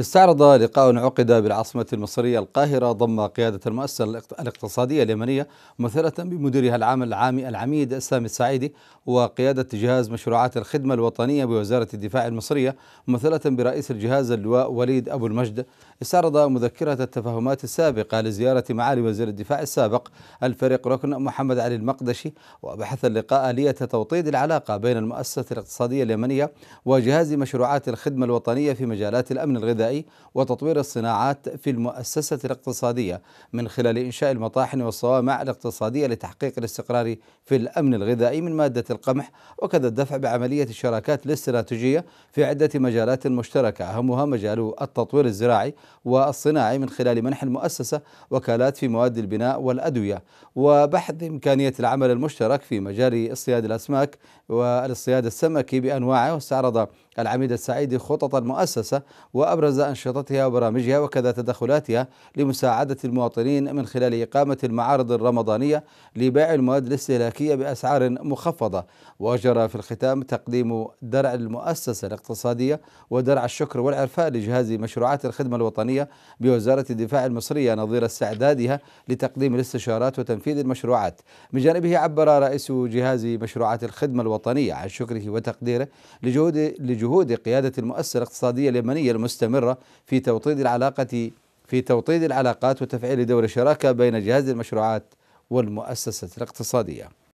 استعرض لقاء عقد بالعاصمة المصرية القاهرة ضم قيادة المؤسسة الاقتصادية اليمنية ممثلة بمديرها العام العام العميد سامي السعيدي وقيادة جهاز مشروعات الخدمة الوطنية بوزارة الدفاع المصرية ممثلة برئيس الجهاز اللواء وليد أبو المجد استعرض مذكرة التفاهمات السابقة لزيارة معالي وزير الدفاع السابق الفريق ركن محمد علي المقدشي وبحث اللقاء آلية توطيد العلاقة بين المؤسسة الاقتصادية اليمنية وجهاز مشروعات الخدمة الوطنية في مجالات الأمن الغذائي وتطوير الصناعات في المؤسسة الاقتصادية من خلال إنشاء المطاحن والصوامع الاقتصادية لتحقيق الاستقرار في الأمن الغذائي من مادة القمح وكذا الدفع بعملية الشراكات الاستراتيجية في عدة مجالات مشتركة أهمها مجال التطوير الزراعي والصناعي من خلال منح المؤسسة وكالات في مواد البناء والأدوية وبحث إمكانية العمل المشترك في مجال اصطياد الأسماك والاصطياد السمكي بأنواعه واستعرض العميد السعيدي خطط المؤسسة وأبرز أنشطتها وبرامجها وكذا تدخلاتها لمساعدة المواطنين من خلال إقامة المعارض الرمضانية لبيع المواد الاستهلاكية بأسعار مخفضة وجرى في الختام تقديم درع المؤسسة الاقتصادية ودرع الشكر والعرفاء لجهاز مشروعات الخدمة الوطنية بوزارة الدفاع المصرية نظير استعدادها لتقديم الاستشارات وتنفيذ المشروعات من جانبه عبر رئيس جهاز مشروعات الخدمة الوطنية عن شكره وتقديره لجهود لجهود جهود قيادة المؤسسة الاقتصادية اليمنية المستمرة في توطيد العلاقة في توطيد العلاقات وتفعيل دور الشراكة بين جهاز المشروعات والمؤسسة الاقتصادية